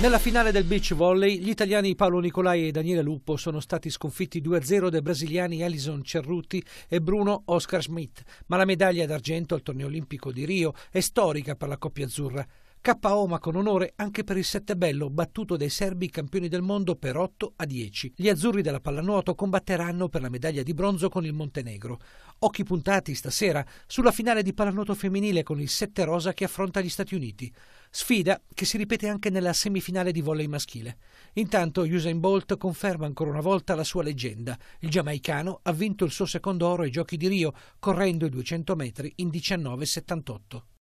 Nella finale del beach volley, gli italiani Paolo Nicolai e Daniele Luppo sono stati sconfitti 2-0 dai brasiliani Alison Cerruti e Bruno Oscar Schmidt, ma la medaglia d'argento al torneo olimpico di Rio è storica per la coppia azzurra. KO con onore anche per il 7 bello battuto dai serbi campioni del mondo per 8 a 10. Gli azzurri della pallanuoto combatteranno per la medaglia di bronzo con il Montenegro. Occhi puntati stasera sulla finale di pallanuoto femminile con il 7 Rosa che affronta gli Stati Uniti. Sfida che si ripete anche nella semifinale di volley maschile. Intanto Usain Bolt conferma ancora una volta la sua leggenda. Il giamaicano ha vinto il suo secondo oro ai Giochi di Rio, correndo i 200 metri in 19,78.